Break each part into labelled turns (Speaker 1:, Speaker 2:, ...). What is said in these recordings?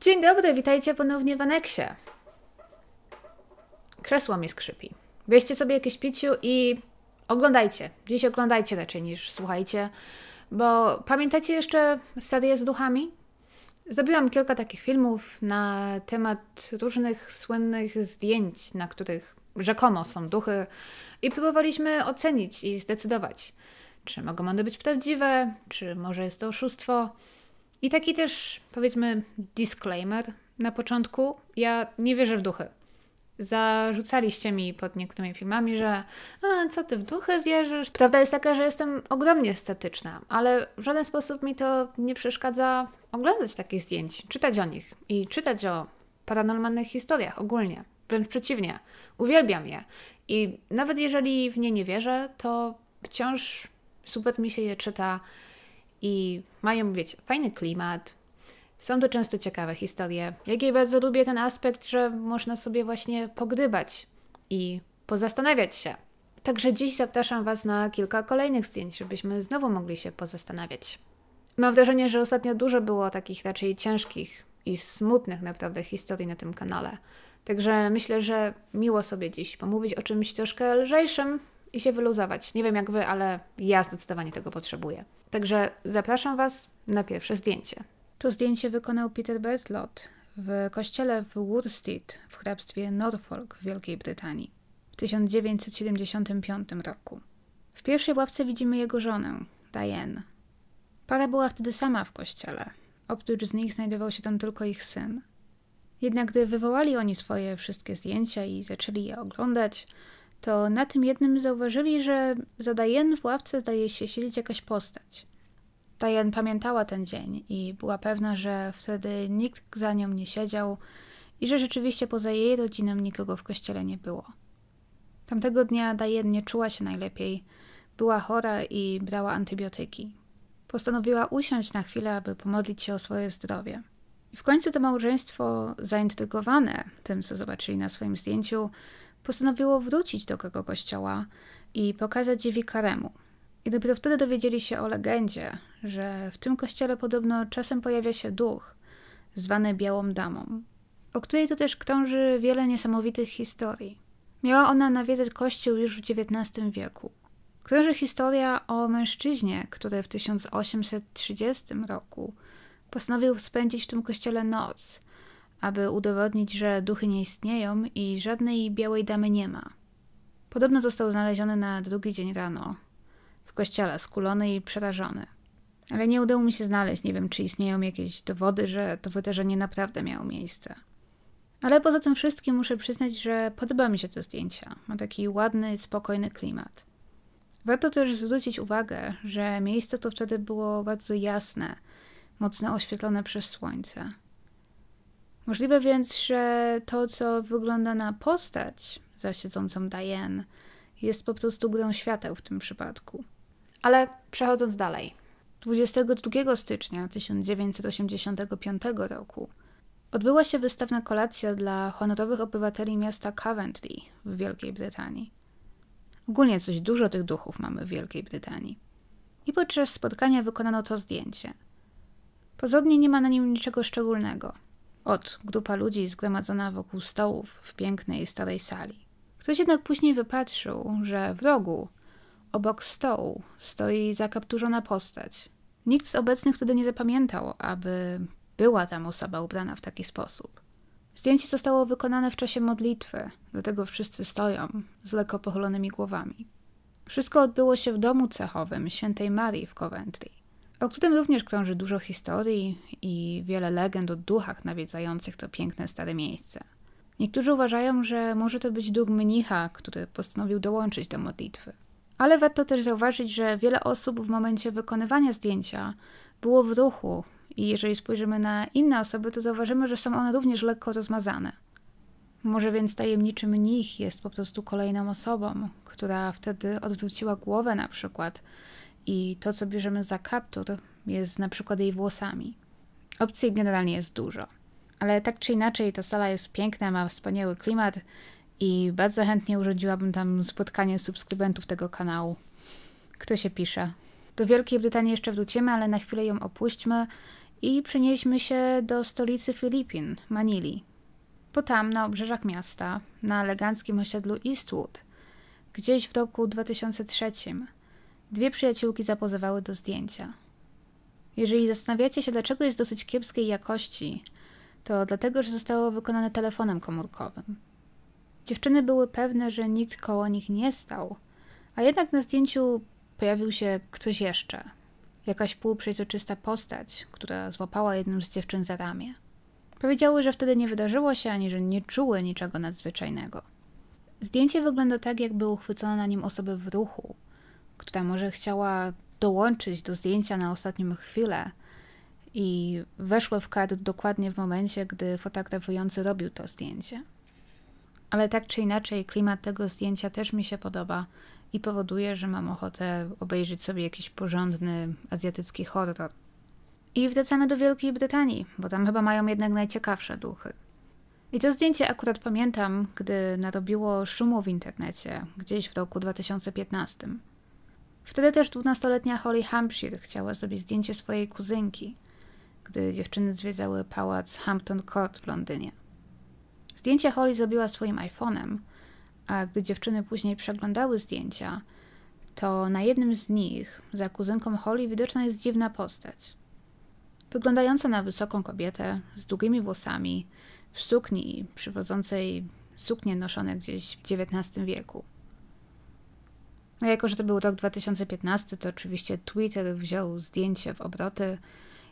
Speaker 1: Dzień dobry, witajcie ponownie w aneksie. Krzesło mi skrzypi. Weźcie sobie jakieś piciu i oglądajcie. Dziś oglądajcie raczej niż słuchajcie, bo pamiętacie jeszcze serię z duchami? Zrobiłam kilka takich filmów na temat różnych słynnych zdjęć, na których rzekomo są duchy i próbowaliśmy ocenić i zdecydować, czy mogą one być prawdziwe, czy może jest to oszustwo. I taki też, powiedzmy, disclaimer na początku. Ja nie wierzę w duchy. Zarzucaliście mi pod niektórymi filmami, że a, co ty w duchy wierzysz? Prawda jest taka, że jestem ogromnie sceptyczna, ale w żaden sposób mi to nie przeszkadza oglądać takich zdjęć, czytać o nich i czytać o paranormalnych historiach ogólnie. Wręcz przeciwnie, uwielbiam je. I nawet jeżeli w nie nie wierzę, to wciąż super mi się je czyta i mają, wiecie, fajny klimat. Są to często ciekawe historie. Jak jej bardzo lubię ten aspekt, że można sobie właśnie pogdybać i pozastanawiać się. Także dziś zapraszam Was na kilka kolejnych zdjęć, żebyśmy znowu mogli się pozastanawiać. Mam wrażenie, że ostatnio dużo było takich raczej ciężkich i smutnych naprawdę historii na tym kanale. Także myślę, że miło sobie dziś pomówić o czymś troszkę lżejszym, i się wyluzować. Nie wiem jak wy, ale ja zdecydowanie tego potrzebuję. Także zapraszam Was na pierwsze zdjęcie. To zdjęcie wykonał Peter Bertlott w kościele w Worstead w hrabstwie Norfolk w Wielkiej Brytanii w 1975 roku. W pierwszej ławce widzimy jego żonę, Diane. Para była wtedy sama w kościele. Oprócz z nich znajdował się tam tylko ich syn. Jednak gdy wywołali oni swoje wszystkie zdjęcia i zaczęli je oglądać, to na tym jednym zauważyli, że za Diane w ławce zdaje się siedzieć jakaś postać. Diane pamiętała ten dzień i była pewna, że wtedy nikt za nią nie siedział i że rzeczywiście poza jej rodziną nikogo w kościele nie było. Tamtego dnia Diane nie czuła się najlepiej. Była chora i brała antybiotyki. Postanowiła usiąść na chwilę, aby pomodlić się o swoje zdrowie. I w końcu to małżeństwo, zaintrygowane tym, co zobaczyli na swoim zdjęciu, postanowiło wrócić do tego kościoła i pokazać je wikaremu. I dopiero wtedy dowiedzieli się o legendzie, że w tym kościele podobno czasem pojawia się duch, zwany Białą Damą, o której to też krąży wiele niesamowitych historii. Miała ona nawiedzać kościół już w XIX wieku. Krąży historia o mężczyźnie, który w 1830 roku postanowił spędzić w tym kościele noc aby udowodnić, że duchy nie istnieją i żadnej białej damy nie ma. Podobno został znaleziony na drugi dzień rano w kościele, skulony i przerażony. Ale nie udało mi się znaleźć, nie wiem czy istnieją jakieś dowody, że to wydarzenie naprawdę miało miejsce. Ale poza tym wszystkim muszę przyznać, że podoba mi się to zdjęcie. Ma taki ładny, spokojny klimat. Warto też zwrócić uwagę, że miejsce to wtedy było bardzo jasne, mocno oświetlone przez słońce. Możliwe więc, że to, co wygląda na postać za siedzącą Diane, jest po prostu grą świateł w tym przypadku. Ale przechodząc dalej. 22 stycznia 1985 roku odbyła się wystawna kolacja dla honorowych obywateli miasta Coventry w Wielkiej Brytanii. Ogólnie coś dużo tych duchów mamy w Wielkiej Brytanii. I podczas spotkania wykonano to zdjęcie. Pozornie nie ma na nim niczego szczególnego – Ot, grupa ludzi zgromadzona wokół stołów w pięknej starej sali. Ktoś jednak później wypatrzył, że w rogu, obok stołu, stoi zakapturzona postać. Nikt z obecnych wtedy nie zapamiętał, aby była tam osoba ubrana w taki sposób. Zdjęcie zostało wykonane w czasie modlitwy, dlatego wszyscy stoją z lekko pochylonymi głowami. Wszystko odbyło się w domu cechowym świętej Marii w Coventry. Oktudem również krąży dużo historii i wiele legend o duchach nawiedzających to piękne stare miejsce. Niektórzy uważają, że może to być duch mnicha, który postanowił dołączyć do modlitwy. Ale warto też zauważyć, że wiele osób w momencie wykonywania zdjęcia było w ruchu i jeżeli spojrzymy na inne osoby, to zauważymy, że są one również lekko rozmazane. Może więc tajemniczy mnich jest po prostu kolejną osobą, która wtedy odwróciła głowę na przykład, i to, co bierzemy za kaptur, jest na przykład jej włosami. Opcji generalnie jest dużo. Ale tak czy inaczej, ta sala jest piękna, ma wspaniały klimat i bardzo chętnie urządziłabym tam spotkanie subskrybentów tego kanału. Kto się pisze? Do Wielkiej Brytanii jeszcze wrócimy, ale na chwilę ją opuśćmy i przenieśmy się do stolicy Filipin, Manili. Po tam, na obrzeżach miasta, na eleganckim osiedlu Eastwood, gdzieś w roku 2003 Dwie przyjaciółki zapozowały do zdjęcia. Jeżeli zastanawiacie się, dlaczego jest dosyć kiepskiej jakości, to dlatego, że zostało wykonane telefonem komórkowym. Dziewczyny były pewne, że nikt koło nich nie stał, a jednak na zdjęciu pojawił się ktoś jeszcze. Jakaś półprzeźroczysta postać, która złapała jedną z dziewczyn za ramię. Powiedziały, że wtedy nie wydarzyło się ani że nie czuły niczego nadzwyczajnego. Zdjęcie wygląda tak, jakby uchwycono na nim osoby w ruchu, która może chciała dołączyć do zdjęcia na ostatnią chwilę i weszła w kadr dokładnie w momencie, gdy fotografujący robił to zdjęcie. Ale tak czy inaczej, klimat tego zdjęcia też mi się podoba i powoduje, że mam ochotę obejrzeć sobie jakiś porządny azjatycki horror. I wracamy do Wielkiej Brytanii, bo tam chyba mają jednak najciekawsze duchy. I to zdjęcie akurat pamiętam, gdy narobiło szumu w internecie, gdzieś w roku 2015. Wtedy też 12-letnia Holly Hampshire chciała zrobić zdjęcie swojej kuzynki, gdy dziewczyny zwiedzały pałac Hampton Court w Londynie. Zdjęcie Holly zrobiła swoim iPhone'em, a gdy dziewczyny później przeglądały zdjęcia, to na jednym z nich za kuzynką Holly widoczna jest dziwna postać. Wyglądająca na wysoką kobietę z długimi włosami, w sukni przywodzącej suknie noszone gdzieś w XIX wieku. No jako, że to był rok 2015, to oczywiście Twitter wziął zdjęcie w obroty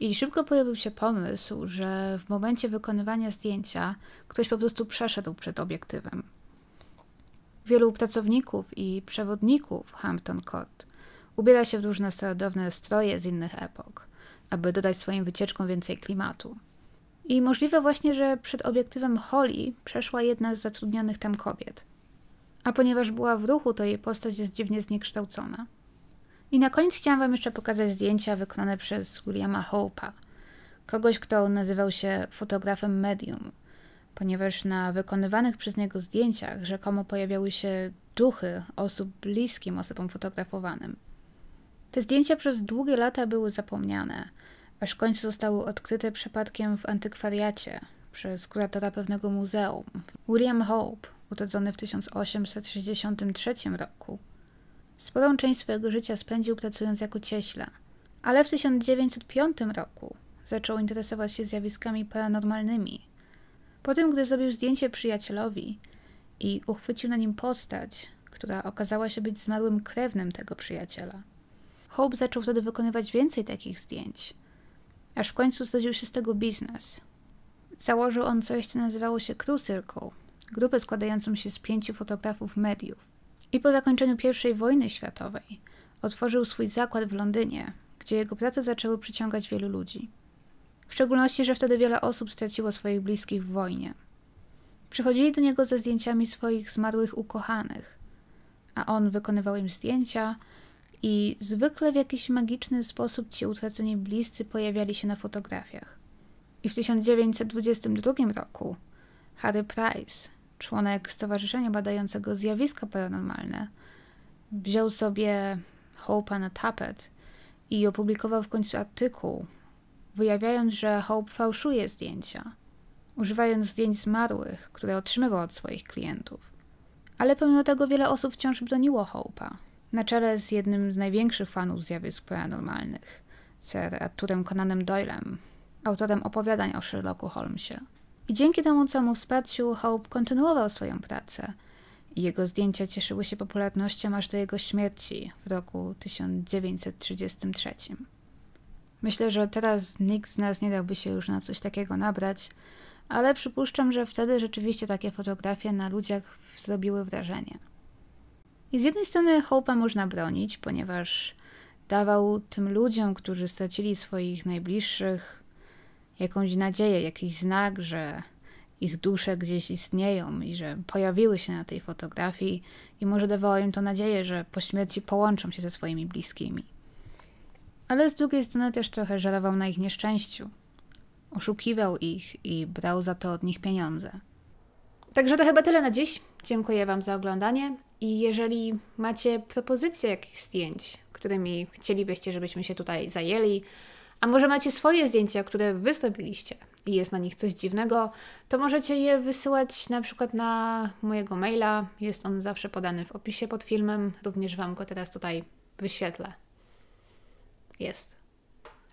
Speaker 1: i szybko pojawił się pomysł, że w momencie wykonywania zdjęcia ktoś po prostu przeszedł przed obiektywem. Wielu pracowników i przewodników Hampton Court ubiera się w różne starodawne stroje z innych epok, aby dodać swoim wycieczkom więcej klimatu. I możliwe właśnie, że przed obiektywem Holly przeszła jedna z zatrudnionych tam kobiet – a ponieważ była w ruchu, to jej postać jest dziwnie zniekształcona. I na koniec chciałam Wam jeszcze pokazać zdjęcia wykonane przez Williama Hope'a, kogoś, kto nazywał się fotografem medium, ponieważ na wykonywanych przez niego zdjęciach rzekomo pojawiały się duchy osób bliskim osobom fotografowanym. Te zdjęcia przez długie lata były zapomniane, aż w końcu zostały odkryte przypadkiem w antykwariacie przez kuratora pewnego muzeum. William Hope urodzony w 1863 roku. Sporą część swojego życia spędził pracując jako cieśla, ale w 1905 roku zaczął interesować się zjawiskami paranormalnymi. Po tym, gdy zrobił zdjęcie przyjacielowi i uchwycił na nim postać, która okazała się być zmarłym krewnym tego przyjaciela. Hope zaczął wtedy wykonywać więcej takich zdjęć, aż w końcu zrodził się z tego biznes. Założył on coś, co nazywało się Circle grupę składającą się z pięciu fotografów mediów. I po zakończeniu I wojny światowej otworzył swój zakład w Londynie, gdzie jego prace zaczęły przyciągać wielu ludzi. W szczególności, że wtedy wiele osób straciło swoich bliskich w wojnie. Przychodzili do niego ze zdjęciami swoich zmarłych ukochanych, a on wykonywał im zdjęcia i zwykle w jakiś magiczny sposób ci utraceni bliscy pojawiali się na fotografiach. I w 1922 roku Harry Price członek Stowarzyszenia Badającego Zjawiska Paranormalne, wziął sobie Hope'a na tapet i opublikował w końcu artykuł, wyjawiając, że Hope fałszuje zdjęcia, używając zdjęć zmarłych, które otrzymywał od swoich klientów. Ale pomimo tego wiele osób wciąż broniło Hope'a, na czele z jednym z największych fanów zjawisk paranormalnych, Sir Arturem Conanem Doylem, autorem opowiadań o Sherlocku Holmesie. I dzięki temu całemu wsparciu Hope kontynuował swoją pracę. Jego zdjęcia cieszyły się popularnością aż do jego śmierci w roku 1933. Myślę, że teraz nikt z nas nie dałby się już na coś takiego nabrać, ale przypuszczam, że wtedy rzeczywiście takie fotografie na ludziach zrobiły wrażenie. I z jednej strony Hope'a można bronić, ponieważ dawał tym ludziom, którzy stracili swoich najbliższych, jakąś nadzieję, jakiś znak, że ich dusze gdzieś istnieją i że pojawiły się na tej fotografii i może dawało im to nadzieję, że po śmierci połączą się ze swoimi bliskimi. Ale z drugiej strony też trochę żalował na ich nieszczęściu. Oszukiwał ich i brał za to od nich pieniądze. Także to chyba tyle na dziś. Dziękuję Wam za oglądanie i jeżeli macie propozycje jakichś zdjęć, którymi chcielibyście, żebyśmy się tutaj zajęli, a może macie swoje zdjęcia, które wy zrobiliście i jest na nich coś dziwnego, to możecie je wysyłać na przykład na mojego maila. Jest on zawsze podany w opisie pod filmem. Również Wam go teraz tutaj wyświetlę. Jest.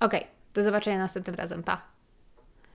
Speaker 1: Ok, do zobaczenia następnym razem. Pa!